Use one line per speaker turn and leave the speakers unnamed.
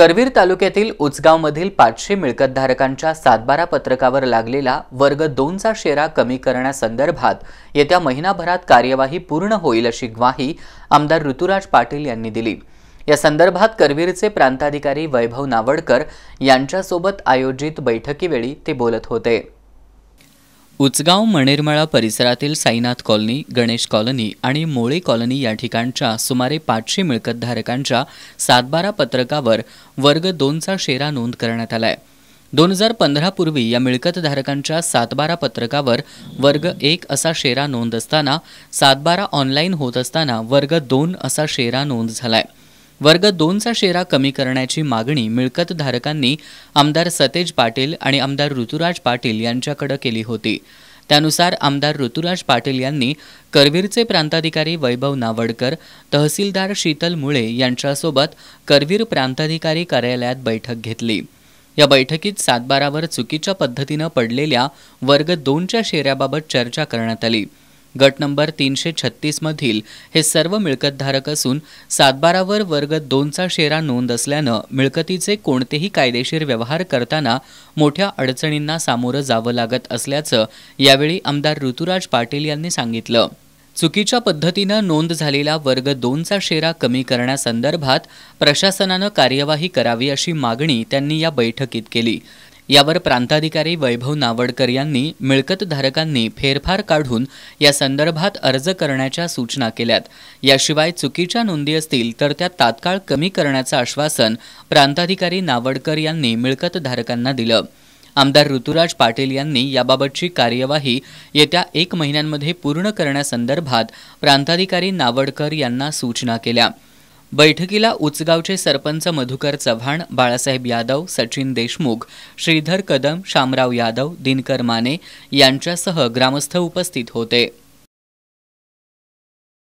करवीर तालुक्यातील उचगावमधील पाचशे मिळकतधारकांच्या सातबारा पत्रकावर लागलेला वर्ग दोनचा शेरा कमी करण्यासंदर्भात येत्या महिनाभरात कार्यवाही पूर्ण होईल अशी ग्वाही आमदार ऋतुराज पाटील यांनी दिली या संदर्भात करवीरचे प्रांताधिकारी वैभव नावडकर यांच्यासोबत आयोजित बैठकीवेळी ते बोलत होते उचगाव मणिरमळा परिसरातील साईनाथ कॉलनी गणेश कॉलनी आणि मोळे कॉलनी या ठिकाणच्या सुमारे पाचशे मिळकतधारकांच्या सातबारा पत्रकावर वर्ग दोनचा शेरा नोंद करण्यात आला आहे दोन हजार पंधरापूर्वी पूर्वी या मिळकतधारकांच्या सातबारा पत्रकावर वर्ग एक असा शेरा नोंद असताना सातबारा ऑनलाईन होत असताना वर्ग दोन असा शेरा नोंद झाला आहे वर्ग दोनचा शेरा कमी करण्याची मागणी मिळकतधारकांनी आमदार सतेज पाटील आणि आमदार ऋतुराज पाटील यांच्याकडे केली होती त्यानुसार आमदार ऋतुराज पाटील यांनी करवीरचे प्रांताधिकारी वैभव नावडकर तहसीलदार शीतल मुळे यांच्यासोबत करवीर प्रांताधिकारी कार्यालयात बैठक घेतली या बैठकीत सातबारावर चुकीच्या पद्धतीनं पडलेल्या वर्ग दोनच्या शेऱ्याबाबत चर्चा करण्यात आली गट नंबर तीनशे छत्तीसमधील हे सर्व मिळकतधारक असून सातबारावर वर्ग दोनचा शेरा नोंद असल्यानं मिळकतीचे कोणतेही कायदेशीर व्यवहार करताना मोठ्या अडचणींना सामोरं जावं लागत असल्याचं यावेळी आमदार ऋतुराज पाटील यांनी सांगितलं चुकीच्या पद्धतीनं नोंद झालेला वर्ग दोनचा शेरा कमी करण्यासंदर्भात प्रशासनानं कार्यवाही करावी अशी मागणी त्यांनी या बैठकीत केली यावर प्रांताधिकारी वैभव नावडकर यांनी मिळकतधारकांनी फेरफार काढून या संदर्भात अर्ज करण्याच्या सूचना केल्यात याशिवाय चुकीच्या नोंदी असतील तर त्या तात्काळ कमी करण्याचं आश्वासन प्रांताधिकारी नावडकर यांनी मिळकतधारकांना दिलं आमदार ऋतुराज पाटील यांनी याबाबतची कार्यवाही येत्या एक महिन्यांमध्ये पूर्ण करण्यासंदर्भात प्रांताधिकारी नावडकर यांना सूचना केल्या बैठकीला उचगावचे सरपंच मधुकर चव्हाण बाळासाहेब यादव सचिन देशमुख श्रीधर कदम शामराव यादव दिनकर माने यांच्यासह ग्रामस्थ उपस्थित होते